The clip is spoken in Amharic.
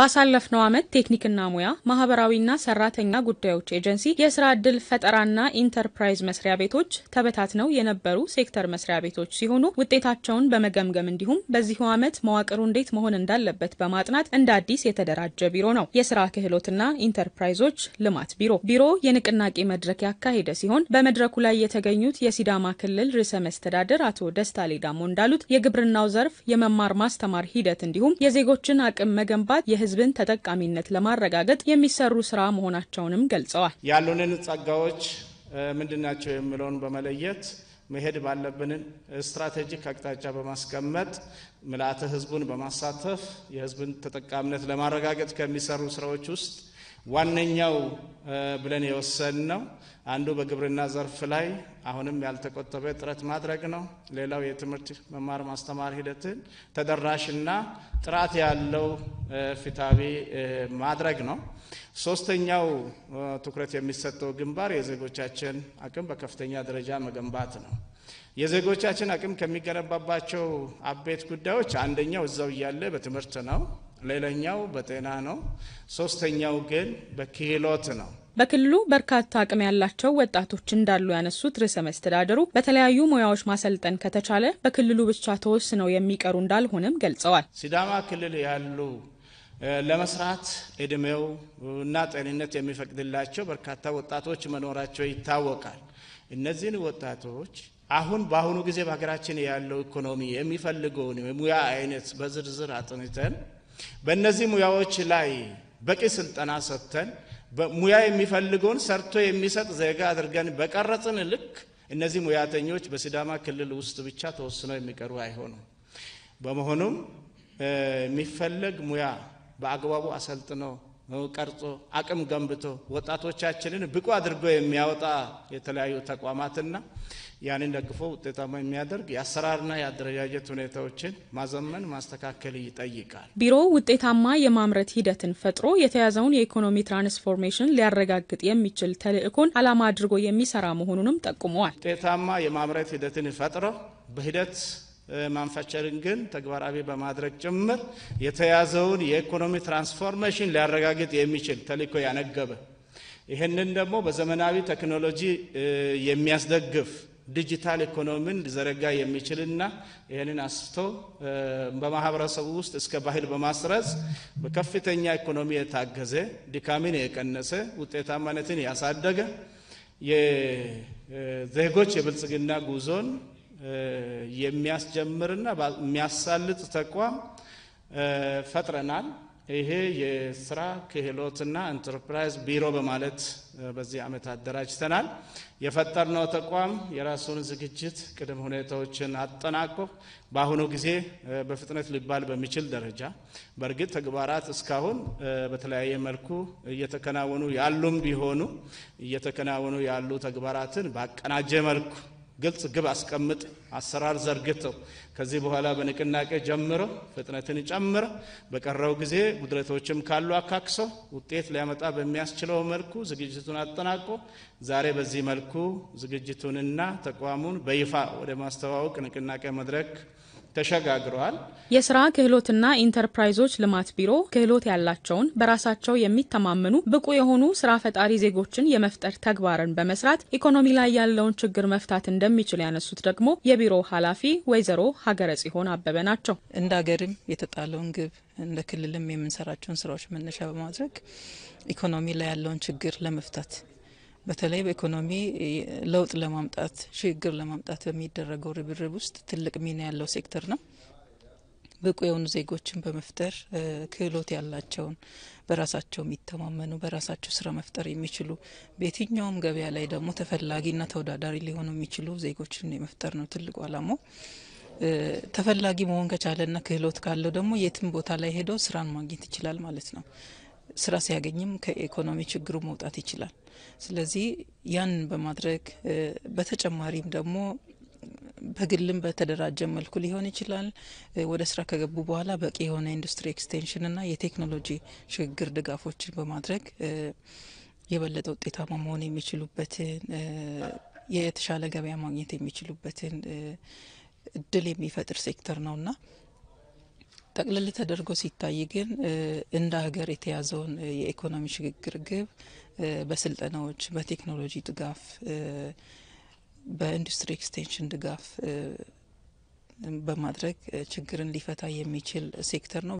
ባሳለፍነው ዓመት ቴክኒክና ሙያ ማህበራዊና ሰራተኛ ጉዳዮች ኤጀንሲ የስራ ዕድል ፈጠራና ኢንተርፕራይዝ መስሪያ ቤቶች ተበታትነው የነበሩ ሴክተር መስሪያ ቤቶች ሲሆኑ ውጤታቸውን በመገምገም እንዲሁም በዚሁ ዓመት መዋቅሩ እንዴት መሆን እንዳለበት በማጥናት እንደ አዲስ የተደራጀ ቢሮ ነው የስራ ክህሎትና ኢንተርፕራይዞች ልማት ቢሮ። ቢሮ የንቅናቄ መድረክ ያካሄደ ሲሆን በመድረኩ ላይ የተገኙት የሲዳማ ክልል ርዕሰ መስተዳደር አቶ ደስታ ሌዳሞ እንዳሉት የግብርናው ዘርፍ የመማር ማስተማር ሂደት እንዲሁም የዜጎችን አቅም መገንባት የህዝብን ተጠቃሚነት ለማረጋገጥ የሚሰሩ ስራ መሆናቸውንም ገልጸዋል። ያሉንን ጸጋዎች ምንድናቸው የሚለውን በመለየት መሄድ ባለብንን ስትራቴጂክ አቅጣጫ በማስቀመጥ ምልአተ ህዝቡን በማሳተፍ የህዝብን ተጠቃሚነት ለማረጋገጥ ከሚሰሩ ስራዎች ውስጥ ዋነኛው ብለን የወሰን ነው። አንዱ በግብርና ዘርፍ ላይ አሁንም ያልተቆጠበ ጥረት ማድረግ ነው። ሌላው የትምህርት መማር ማስተማር ሂደትን ተደራሽና ጥራት ያለው ፊታዊ ማድረግ ነው። ሶስተኛው ትኩረት የሚሰጠው ግንባር የዜጎቻችን አቅም በከፍተኛ ደረጃ መገንባት ነው። የዜጎቻችን አቅም ከሚገነባባቸው አበይት ጉዳዮች አንደኛው እዛው እያለ በትምህርት ነው። ሌላኛው በጤና ነው። ሶስተኛው ግን በክህሎት ነው። በክልሉ በርካታ አቅም ያላቸው ወጣቶች እንዳሉ ያነሱት ርዕሰ መስተዳደሩ በተለያዩ ሙያዎች ማሰልጠን ከተቻለ በክልሉ ብቻ ተወስነው የሚቀሩ እንዳልሆነም ገልጸዋል። ሲዳማ ክልል ያሉ ለመስራት እድሜው እና ጤንነት የሚፈቅድላቸው በርካታ ወጣቶች መኖራቸው ይታወቃል። እነዚህን ወጣቶች አሁን በአሁኑ ጊዜ በሀገራችን ያለው ኢኮኖሚ የሚፈልገውን የሙያ አይነት በዝርዝር አጥንተን በእነዚህ ሙያዎች ላይ በቂ ስልጠና ሰጥተን ሙያ የሚፈልገውን ሰርቶ የሚሰጥ ዜጋ አድርገን በቀረጽን ልክ እነዚህ ሙያተኞች በሲዳማ ክልል ውስጥ ብቻ ተወስነው የሚቀሩ አይሆኑም። በመሆኑም የሚፈለግ ሙያ በአግባቡ አሰልጥኖ ቀርጾ አቅም ገንብቶ ወጣቶቻችንን ብቁ አድርጎ የሚያወጣ የተለያዩ ተቋማትና ያንን ደግፎ ውጤታማ የሚያደርግ የአሰራርና የአደረጃጀት ሁኔታዎችን ማዘመን ማስተካከል ይጠይቃል። ቢሮው ውጤታማ የማምረት ሂደትን ፈጥሮ የተያዘውን የኢኮኖሚ ትራንስፎርሜሽን ሊያረጋግጥ የሚችል ተልእኮን ዓላማ አድርጎ የሚሰራ መሆኑንም ጠቁመዋል። ውጤታማ የማምረት ሂደትን ፈጥሮ በሂደት ግን ተግባራዊ በማድረግ ጭምር የተያዘውን የኢኮኖሚ ትራንስፎርሜሽን ሊያረጋግጥ የሚችል ተልእኮ ያነገበ ይህንን ደግሞ በዘመናዊ ቴክኖሎጂ የሚያስደግፍ ዲጂታል ኢኮኖሚን ሊዘረጋ የሚችልና ይህንን አስፍቶ በማህበረሰቡ ውስጥ እስከ ባህል በማስረጽ በከፍተኛ ኢኮኖሚ የታገዘ ድካምን የቀነሰ ውጤታማነትን ያሳደገ የዜጎች የብልጽግና ጉዞን የሚያስጀምርና የሚያሳልጥ ተቋም ፈጥረናል። ይሄ የስራ ክህሎትና ኢንተርፕራይዝ ቢሮ በማለት በዚህ አመት አደራጅተናል። የፈጠርነው ተቋም የራሱን ዝግጅት ቅድም ሁኔታዎችን አጠናቆ በአሁኑ ጊዜ በፍጥነት ሊባል በሚችል ደረጃ በእርግጥ ተግባራት እስካሁን በተለያየ መልኩ እየተከናወኑ ያሉም ቢሆኑ እየተከናወኑ ያሉ ተግባራትን ባቀናጀ መልኩ ግልጽ ግብ አስቀምጥ፣ አሰራር ዘርግተው ከዚህ በኋላ በንቅናቄ ጀምረ፣ ፍጥነትን ጨምረ፣ በቀረው ጊዜ ጉድለቶችም ካሉ አካክሰው ውጤት ሊያመጣ በሚያስችለው መልኩ ዝግጅቱን አጠናቆ ዛሬ በዚህ መልኩ ዝግጅቱንና ተቋሙን በይፋ ወደ ማስተዋወቅ ንቅናቄ መድረክ ተሸጋግረዋል። የስራ ክህሎትና ኢንተርፕራይዞች ልማት ቢሮ ክህሎት ያላቸውን በራሳቸው የሚተማመኑ ብቁ የሆኑ ስራ ፈጣሪ ዜጎችን የመፍጠር ተግባርን በመስራት ኢኮኖሚ ላይ ያለውን ችግር መፍታት እንደሚችል ያነሱት ደግሞ የቢሮ ኃላፊ ወይዘሮ ሀገረ ጽሆን አበበ ናቸው። እንደ ሀገርም የተጣለውን ግብ እንደ ክልልም የምንሰራቸውን ስራዎች መነሻ በማድረግ ኢኮኖሚ ላይ ያለውን ችግር ለመፍታት በተለይ በኢኮኖሚ ለውጥ ለማምጣት ሽግግር ለማምጣት በሚደረገው ርብርብ ውስጥ ትልቅ ሚና ያለው ሴክተር ነው። ብቁ የሆኑ ዜጎችን በመፍጠር ክህሎት ያላቸውን በራሳቸው የሚተማመኑ በራሳቸው ስራ መፍጠር የሚችሉ በየትኛውም ገበያ ላይ ደግሞ ተፈላጊና ተወዳዳሪ ሊሆኑ የሚችሉ ዜጎችን የመፍጠር ነው ትልቁ አላማው። ተፈላጊ መሆን ከቻለና ክህሎት ካለው ደግሞ የትም ቦታ ላይ ሄዶ ስራን ማግኘት ይችላል ማለት ነው። ስራ ሲያገኝም ከኢኮኖሚ ችግሩ መውጣት ይችላል። ስለዚህ ያን በማድረግ በተጨማሪም ደግሞ በግልም በተደራጀ መልኩ ሊሆን ይችላል። ወደ ስራ ከገቡ በኋላ በቂ የሆነ ኢንዱስትሪ ኤክስቴንሽንና የቴክኖሎጂ ሽግግር ድጋፎችን በማድረግ የበለጠ ውጤታማ መሆን የሚችሉበትን የተሻለ ገበያ ማግኘት የሚችሉበትን እድል የሚፈጥር ሴክተር ነውና ጠቅልል ተደርጎ ሲታይ ግን እንደ ሀገር የተያዘውን የኢኮኖሚ ሽግግር ግብ በስልጠናዎች፣ በቴክኖሎጂ ድጋፍ፣ በኢንዱስትሪ ኤክስቴንሽን ድጋፍ በማድረግ ችግርን ሊፈታ የሚችል ሴክተር ነው።